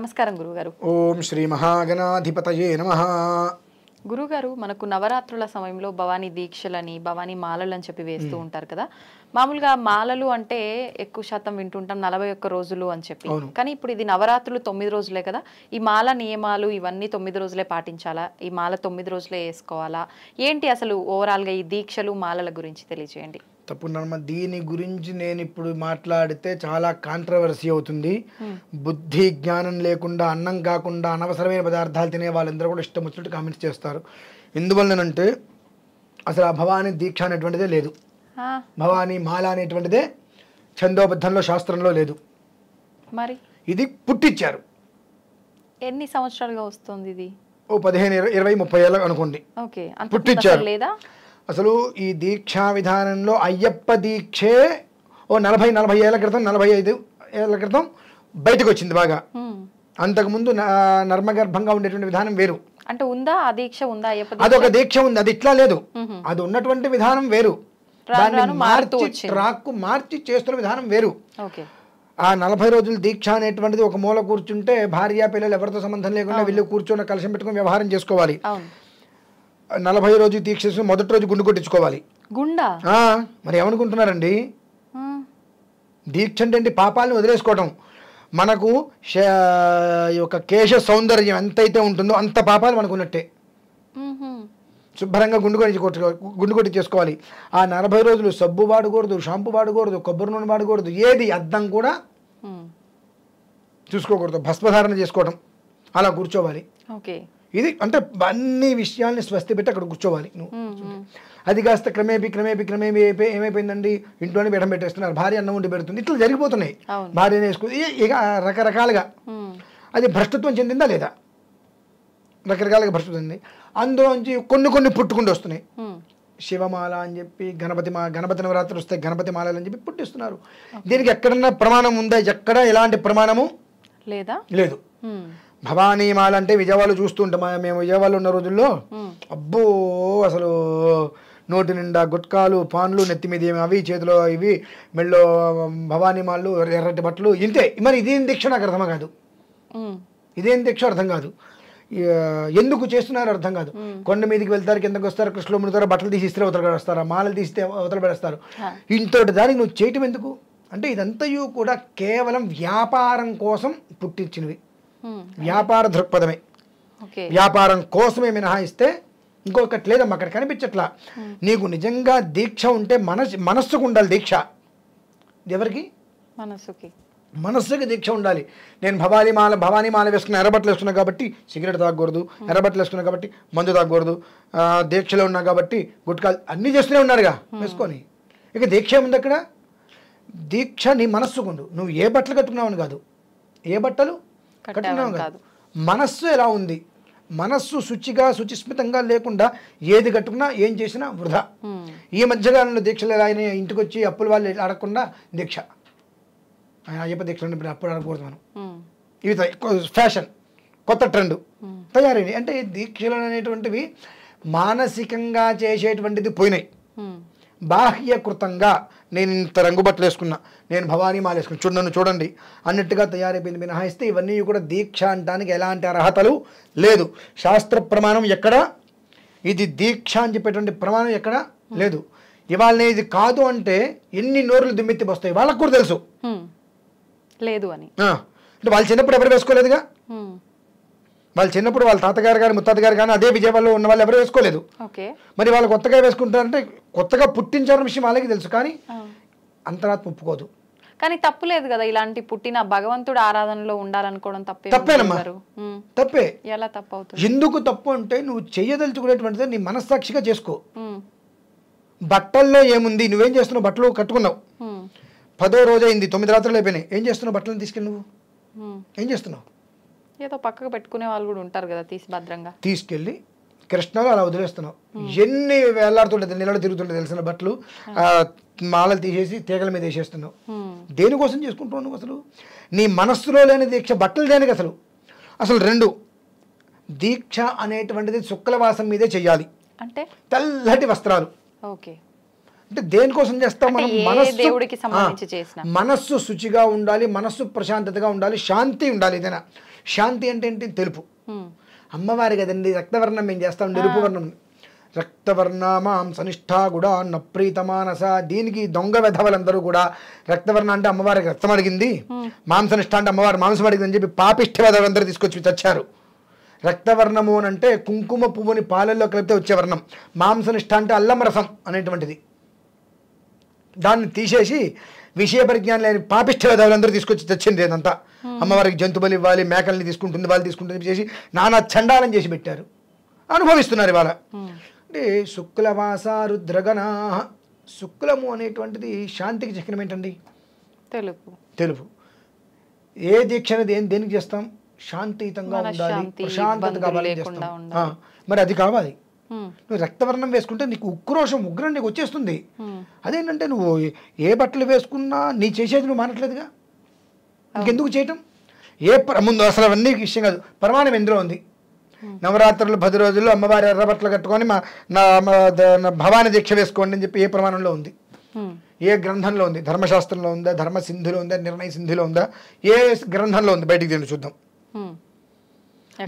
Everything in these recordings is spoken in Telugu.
నమస్కారం గురుగారు ఓం శ్రీ మహాగణాధిపతయే నమ గురుగారు మనకు నవరాత్రుల సమయంలో భవానీ దీక్షలని భవానీ మాలలు అని చెప్పి వేస్తూ ఉంటారు కదా మామూలుగా మాలలు అంటే ఎక్కువ శాతం వింటుంటాం నలభై ఒక్క రోజులు అని చెప్పి కానీ ఇప్పుడు ఇది నవరాత్రులు తొమ్మిది రోజులే కదా ఈ మాల నియమాలు ఇవన్నీ తొమ్మిది రోజులే పాటించాలా ఈ మాల తొమ్మిది రోజులే వేసుకోవాలా ఏంటి అసలు ఓవరాల్గా ఈ దీక్షలు మాలల గురించి తెలియజేయండి తప్పుండమ్మా దీని గురించి నేను ఇప్పుడు మాట్లాడితే చాలా కాంట్రవర్సీ అవుతుంది బుద్ధి జ్ఞానం లేకుండా అన్నం కాకుండా అనవసరమైన పదార్థాలు తినే వాళ్ళందరూ కూడా ఇష్టం వచ్చినట్టు కామెంట్స్ చేస్తారు ఎందువల్లనంటే అసలు ఆ భవానీ దీక్ష అనేటువంటిదే లేదు భవానీ మాల అనేటువంటిదే చందోబద్ధంలో శాస్త్రంలో లేదు మరి ఇది పుట్టించారు ఎన్ని సంవత్సరాలుగా వస్తుంది ఇది ఓ పదిహేను ఇరవై ముప్పై ఏళ్ళ అనుకోండి పుట్టించారు లేదా అసలు ఈ దీక్షా విధానంలో అయ్యప్ప దీక్షే ఓ నలభై నలభై ఏళ్ళ క్రితం నలభై ఐదు ఏళ్ళ క్రితం బయటకు వచ్చింది బాగా అంతకుముందు నర్మగర్భంగా ఉండేటువంటి విధానం వేరు అంటే ఉందా ఆ దీక్ష ఉందా అదొక దీక్ష ఉంది అది ఇట్లా లేదు అది ఉన్నటువంటి విధానం వేరు మార్చి ట్రాక్ మార్చి చేస్తున్న విధానం వేరు ఆ నలభై రోజుల దీక్ష అనేటువంటిది ఒక మూల కూర్చుంటే భార్య పిల్లలు ఎవరితో సంబంధం లేకుండా వీళ్ళు కూర్చొని కలిసి పెట్టుకుని వ్యవహారం చేసుకోవాలి నలభై రోజు దీక్ష మొదటి రోజు గుండు కొట్టించుకోవాలి గుండా మరి ఏమనుకుంటున్నారండి దీక్ష అంటే పాపాలను వదిలేసుకోవడం మనకు యొక్క కేశ సౌందర్యం ఎంతైతే ఉంటుందో అంత పాపాలు మనకు ఉన్నట్టే శుభ్రంగా గుండు కొట్టి గుండు కొట్టి చేసుకోవాలి ఆ నలభై రోజులు సబ్బు వాడకూడదు షాంపూ వాడకూడదు కొబ్బరి నూనె వాడకూడదు ఏది అద్దం కూడా చూసుకోకూడదు భస్మధారణ చేసుకోవటం అలా కూర్చోవాలి ఓకే ఇది అంటే అన్ని విషయాల్ని స్వస్తి పెట్టి అక్కడ కూర్చోవాలి నువ్వు అది కాస్త క్రమేపి క్రమేపి క్రమేపి ఏమైపోయిందండి ఇంట్లోనే బెడం పెట్టేస్తున్నారు భార్య అన్నం ఉండి పెడుతుంది ఇట్లా జరిగిపోతున్నాయి భార్య వేసుకుంది ఇక రకరకాలుగా అది భ్రష్టత్వం చెందిందా లేదా రకరకాలుగా భ్రష్టతుంది అందులోంచి కొన్ని కొన్ని పుట్టుకుండి వస్తున్నాయి శివమాల అని చెప్పి గణపతి మా గణపతి నవరాత్రి వస్తే గణపతి మాల అని చెప్పి పుట్టిస్తున్నారు దీనికి ఎక్కడన్నా ప్రమాణం ఉందా ఎక్కడ ఎలాంటి ప్రమాణము లేదా లేదు భవానీమాల అంటే విజయవాడలో చూస్తుంటాం మేము విజయవాడలో ఉన్న రోజుల్లో అబ్బో అసలు నోటి నిండా గుట్కాలు పాన్లు నెత్తి మీద అవి చేతిలో ఇవి మెళ్ళో భవానీమాలు ఎర్రటి బట్టలు ఇంతే మరి ఇదేం దీక్ష నాకు అర్థం కాదు ఇదేం దీక్ష అర్థం కాదు ఎందుకు చేస్తున్నారు అర్థం కాదు కొండ మీదకి వెళ్తారు కిందకు వస్తారు కృష్ణలో ముడతారు బట్టలు తీసి ఇస్తే అవతల మాలలు తీస్తే అవతల పడేస్తారు ఇంతటి దానికి నువ్వు చేయటం ఎందుకు అంటే ఇదంతయు కూడా కేవలం వ్యాపారం కోసం పుట్టించినవి Hmm. వ్యాపార దృక్పథమే వ్యాపారం కోసమే మినహాయిస్తే ఇంకొకటి లేదమ్మా అక్కడ కనిపించట్లా hmm. నీకు నిజంగా దీక్ష ఉంటే మనసు మనస్సుకు ఉండాలి దీక్ష ఎవరికి మనస్సుకి మనస్సుకి దీక్ష ఉండాలి నేను భవానీ మాల భవానీ మాల వేసుకున్న ఎర్రబట్టలు వేసుకున్నా కాబట్టి సిగరెట్ తాగకూడదు hmm. ఎర్రబట్టలు వేసుకున్నా కాబట్టి మందు తాగకూడదు దీక్షలో ఉన్నా కాబట్టి గుట్కాలు అన్నీ చేస్తూనే ఉన్నారుగా వేసుకొని ఇక దీక్ష ఏముంది అక్కడ దీక్ష నీ మనస్సుకుండు నువ్వు ఏ బట్టలు అని కాదు ఏ బట్టలు కఠినం కాదు మనస్సు ఎలా ఉంది మనస్సు శుచిగా శుచిస్మితంగా లేకుండా ఏది కట్టుకున్నా ఏం చేసినా వృధా ఈ మధ్యకాలంలో దీక్షలు ఎలా ఆయన ఇంటికి వచ్చి అప్పుల వాళ్ళు అడగకుండా దీక్ష ఆయన అయ్యప్ప దీక్షలు అప్పుడు అడగకూడదు మనం ఇవి ఫ్యాషన్ కొత్త ట్రెండ్ తయారైంది అంటే దీక్షలు అనేటువంటివి మానసికంగా చేసేటువంటిది పోయినాయి బాహ్యకృతంగా నేను ఇంత రంగు బట్టలు వేసుకున్నా నేను భవానీ మాల వేసుకున్నా చూడు నన్ను చూడండి అన్నట్టుగా తయారైపోయింది మినహాయిస్తే ఇవన్నీ కూడా దీక్ష అంటానికి ఎలాంటి అర్హతలు లేదు శాస్త్ర ప్రమాణం ఎక్కడ ఇది దీక్ష అని చెప్పేటువంటి ప్రమాణం ఎక్కడ లేదు ఇవాళ ఇది కాదు అంటే ఎన్ని నోరులు దుమ్మెత్తి వస్తాయి వాళ్ళకు కూడా తెలుసు లేదు అని అంటే వాళ్ళు చిన్నప్పుడు ఎవరు వేసుకోలేదుగా వాళ్ళు చిన్నప్పుడు వాళ్ళ తాతగారు కానీ ముత్తాతగారు కానీ అదే విజయవాడలో ఉన్న వాళ్ళు ఎవరు వేసుకోలేదు మరి వాళ్ళు కొత్తగా వేసుకుంటారంటే కొత్తగా పుట్టించారన్న విషయం అలాగే తెలుసు కానీ అంతరాత్మ ఒప్పుకోదు కానీ తప్పులేదు కదా ఇలాంటి పుట్టిన భగవంతుడు ఆరాధనలో ఉండాలనుకోవడం తప్పే తప్పేనమ్మా తప్పే ఎలా తప్పు అవుతుంది ఎందుకు తప్పు అంటే నువ్వు చేయదలుచుకునేటువంటిది నీ మనస్సాక్షిగా చేసుకో బట్టల్లో ఏముంది నువ్వేం చేస్తున్నావు బట్టలు కట్టుకున్నావు పదో రోజు అయింది తొమ్మిది రాత్రులు అయిపోయినాయి ఏం చేస్తున్నావు బట్టలను తీసుకెళ్ళి నువ్వు ఏం చేస్తున్నావు ఏదో పక్కకు పెట్టుకునే వాళ్ళు కూడా ఉంటారు కదా తీసి భద్రంగా తీసుకెళ్ళి కృష్ణలో అలా వదిలేస్తున్నావు ఎన్ని వేలాడుతుంటే నీళ్ళలో తిరుగుతుంటే తెలిసిన బట్టలు మాలలు తీసేసి తీగల మీద వేసేస్తున్నావు దేనికోసం చేసుకుంటావు నువ్వు అసలు నీ మనస్సులో లేని దీక్ష బట్టలు దేనికి అసలు అసలు రెండు దీక్ష అనేటువంటిది శుక్లవాసం మీదే చెయ్యాలి అంటే తెల్లటి వస్త్రాలు ఓకే అంటే దేనికోసం చేస్తాం మనం మనస్సు మనస్సు శుచిగా ఉండాలి మనస్సు ప్రశాంతతగా ఉండాలి శాంతి ఉండాలి ఏదైనా శాంతి అంటే ఏంటి తెలుపు అమ్మవారు కదండి రక్తవర్ణం మేము చేస్తాం నిరుపువర్ణం వర్ణం రక్తవర్ణమాం సనిష్టా కూడా నప్రీతమానస దీనికి దొంగ వెధవలందరూ కూడా రక్తవర్ణ అంటే అమ్మవారికి రక్తం అడిగింది మాంసనిష్ట అంటే అమ్మవారు మాంసం అడిగింది అని చెప్పి పాపిష్ట వెధవలందరూ తీసుకొచ్చి చచ్చారు రక్తవర్ణము అని అంటే కుంకుమ పువ్వుని పాలల్లో కలిపితే వచ్చే వర్ణం మాంసనిష్ట అంటే అల్లం రసం అనేటువంటిది దాన్ని తీసేసి విషయ పరిజ్ఞానం లేని పాపిష్ట వేదవులందరూ తీసుకొచ్చి తెచ్చింది ఇదంతా అమ్మవారికి జంతుబలి ఇవ్వాలి మేకల్ని తీసుకుంటుంది వాళ్ళు తీసుకుంటుంది చేసి నానా చండాలని చేసి పెట్టారు అనుభవిస్తున్నారు ఇవాళ అంటే శుక్లవాస రుద్రగణా శుక్లము అనేటువంటిది శాంతికి చిహ్నం ఏంటండి తెలుపు తెలుపు ఏ దీక్షను దేని దేనికి చేస్తాం శాంతియుతంగా ఉండాలి ప్రశాంతత కావాలి చేస్తాం మరి అది కావాలి నువ్వు రక్తవర్ణం వేసుకుంటే నీకు ఉక్రోషం ఉగ్రం నీకు వచ్చేస్తుంది అదేంటంటే నువ్వు ఏ బట్టలు వేసుకున్నా నీ చేసేది నువ్వు మానట్లేదుగా ఇంకెందుకు చేయటం ఏ ముందు అసలు అవన్నీ విషయం కాదు పరమాణం ఎందులో ఉంది నవరాత్రులు పది రోజుల్లో అమ్మవారి బట్టలు కట్టుకొని మా నా భవాని దీక్ష వేసుకోండి అని చెప్పి ఏ ప్రమాణంలో ఉంది ఏ గ్రంథంలో ఉంది ధర్మశాస్త్రంలో ఉందా ధర్మ సింధులో ఉందా నిర్ణయ సింధులో ఉందా ఏ గ్రంథంలో ఉంది బయటికి దీన్ని చూద్దాం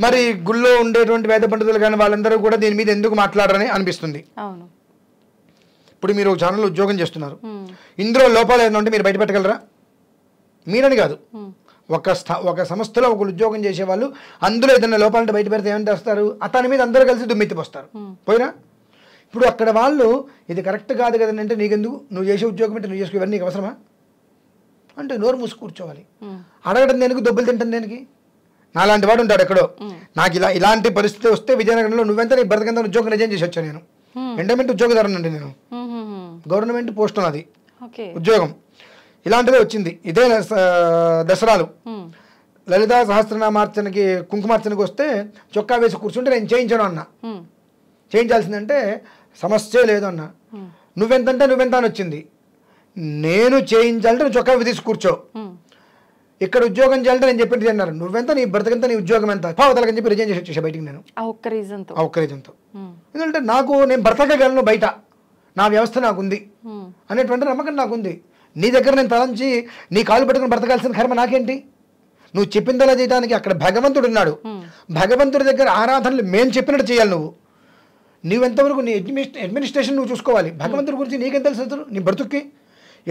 మరి గుళ్ళో ఉండేటువంటి వేద పండితులు కానీ వాళ్ళందరూ కూడా దీని మీద ఎందుకు మాట్లాడరని అనిపిస్తుంది ఇప్పుడు మీరు ఛానల్ ఉద్యోగం చేస్తున్నారు ఇందులో లోపాలు ఏదైనా ఉంటే మీరు బయటపెట్టగలరా మీరని కాదు ఒక ఒక సంస్థలో ఒకరు ఉద్యోగం చేసేవాళ్ళు అందులో ఏదైనా లోపాలంటే బయట పెడితే ఏమని తెస్తారు అతని మీద అందరూ కలిసి దుమ్మెత్తిపోస్తారు పోయినా ఇప్పుడు అక్కడ వాళ్ళు ఇది కరెక్ట్ కాదు కదండి అంటే నీకెందుకు నువ్వు చేసే ఉద్యోగం అంటే నువ్వు చేసుకోవాలి ఇవన్నీ నీకు అవసరమా అంటే నోరు మూసి కూర్చోవాలి అడగడం దేనికి దెబ్బలు తింటాం దేనికి నాలాంటి వాడు ఉంటాడు ఎక్కడో నాకు ఇలా ఇలాంటి పరిస్థితి వస్తే విజయనగరంలో నువ్వెంత నీ బ్రతకంత ఉద్యోగం రిజైన్ చేసి వచ్చాను నేను ఎండమెంట్ ఉద్యోగదారుని అండి నేను గవర్నమెంట్ పోస్ట్ అది ఉద్యోగం ఇలాంటిదే వచ్చింది ఇదే దసరాలు లలిత సహస్రనామార్చనకి కుంకుమార్చనకి వస్తే చొక్కా వేసి కూర్చుంటే నేను చేయించాను అన్న చేయించాల్సిందంటే సమస్య లేదు అన్న నువ్వెంతంటే నువ్వెంత అని వచ్చింది నేను చేయించాలంటే నువ్వు చొక్కా తీసుకు కూర్చో ఇక్కడ ఉద్యోగం చేయాలంటే నేను చెప్పినట్టు అన్నారు నువ్వెంత నీ బ్రతకంత నీ ఉద్యోగం ఎంత పావతలకని చెప్పి రిజైన్ చేసి వచ్చేసా బయటికి నేను ఒక్క రీజన్తో ఎందుకంటే నాకు నేను బ్రతకగలను బయట నా వ్యవస్థ నాకుంది అనేటువంటి నమ్మకం నాకుంది నీ దగ్గర నేను తలంచి నీ కాలు పట్టుకుని బ్రతకాల్సిన కర్మ నాకేంటి నువ్వు చెప్పిందలా చేయడానికి అక్కడ భగవంతుడు ఉన్నాడు భగవంతుడి దగ్గర ఆరాధనలు మేము చెప్పినట్టు చేయాలి నువ్వు నువ్వెంతవరకు నీ అడ్మినిస్ట్రేషన్ నువ్వు చూసుకోవాలి భగవంతుడి గురించి నీకేం తెలుసు నీ బ్రతుక్కి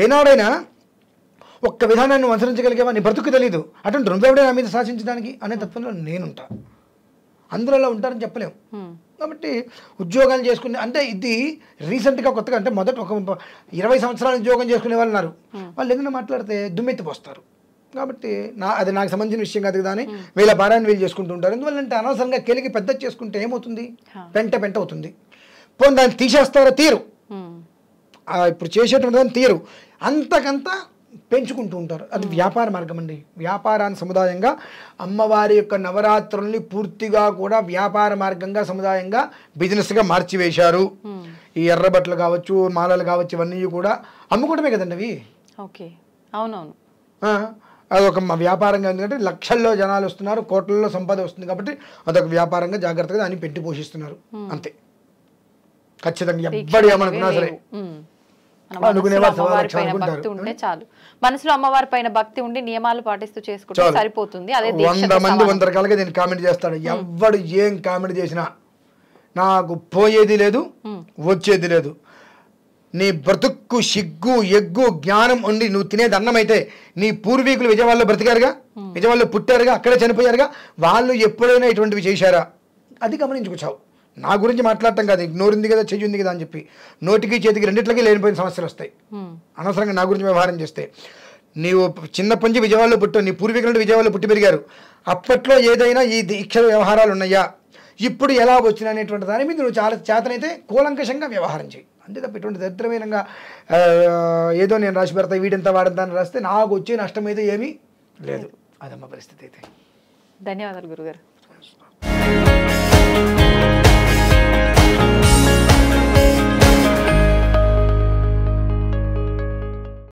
ఏనాడైనా ఒక్క విధానాన్ని అనుసరించగలిగేవా నీ బ్రతుకు తెలియదు అటువంటి రెండేవిడే నా మీద శాసించడానికి అనే తత్వంలో నేనుంటా అందులో అలా ఉంటారని చెప్పలేము కాబట్టి ఉద్యోగాలు చేసుకునే అంటే ఇది రీసెంట్గా కొత్తగా అంటే మొదట ఒక ఇరవై సంవత్సరాలు ఉద్యోగం చేసుకునే వాళ్ళు ఉన్నారు వాళ్ళు ఎందుకన్నా మాట్లాడితే దుమ్మెత్తిపోస్తారు కాబట్టి నా అది నాకు సంబంధించిన విషయం కాదు కానీ వీళ్ళ భారాన్ని వీళ్ళు చేసుకుంటూ ఉంటారు ఎందువల్లంటే అనవసరంగా కెలికి పెద్ద చేసుకుంటే ఏమవుతుంది పెంట పెంట అవుతుంది పోనీ దాన్ని తీసేస్తారో తీరు ఇప్పుడు చేసేటువంటి దాన్ని తీరు అంతకంతా పెంచుకుంటూ ఉంటారు అది వ్యాపార మార్గం అండి వ్యాపారాన్ని సముదాయంగా అమ్మవారి యొక్క నవరాత్రుల్ని పూర్తిగా కూడా వ్యాపార మార్గంగా సముదాయంగా బిజినెస్గా మార్చివేశారు ఈ ఎర్రబట్టలు కావచ్చు మాలలు కావచ్చు ఇవన్నీ కూడా అమ్ముకోవడమే కదండి అవి ఓకే అవునవును అదొక వ్యాపారంగా ఎందుకంటే లక్షల్లో జనాలు వస్తున్నారు కోట్లలో సంపద వస్తుంది కాబట్టి అదొక వ్యాపారంగా జాగ్రత్తగా దాన్ని పెట్టి పోషిస్తున్నారు అంతే ఖచ్చితంగా ఎవ్వడు ఏమనుకున్నా సరే ఉంటే చాలు మనసులో అమ్మవారి పైన భక్తి ఉండి నియమాలు పాటిస్తూ చేసుకుంటే సరిపోతుంది అదే వంద మంది వంద రకాలుగా దీన్ని కామెంట్ చేస్తాడు ఎవడు ఏం కామెంట్ చేసినా నాకు పోయేది లేదు వచ్చేది లేదు నీ బ్రతుక్కు సిగ్గు ఎగ్గు జ్ఞానం ఉండి నువ్వు తినేది అన్నం అయితే నీ పూర్వీకులు విజయవాడలో బ్రతికారుగా విజయవాడలో పుట్టారుగా అక్కడే చనిపోయారుగా వాళ్ళు ఎప్పుడైనా ఇటువంటివి చేశారా అది గమనించుకోచావు నా గురించి మాట్లాడటం కాదు ఉంది కదా చెయ్యింది ఉంది కదా అని చెప్పి నోటికి చేతికి రెండిట్లకి లేనిపోయిన సమస్యలు వస్తాయి అనవసరంగా నా గురించి వ్యవహారం చేస్తే నీవు చిన్నప్పటి నుంచి విజయవాడలో పుట్టావు నీ పూర్వీకులు విజయవాడలో పుట్టి పెరిగారు అప్పట్లో ఏదైనా ఈ దీక్ష వ్యవహారాలు ఉన్నాయా ఇప్పుడు ఎలా వచ్చినాయి అనేటువంటి దాని మీద నువ్వు చాలా చేతనైతే కూలంకషంగా వ్యవహారం చేయి అంతే తప్ప ఇటువంటి దరిద్రమైనగా ఏదో నేను రాసి పెడతా వీడింత వాడంతా అని రాస్తే నాకు వచ్చే నష్టం అయితే ఏమీ లేదు అదమ్మ పరిస్థితి అయితే ధన్యవాదాలు గురుగారు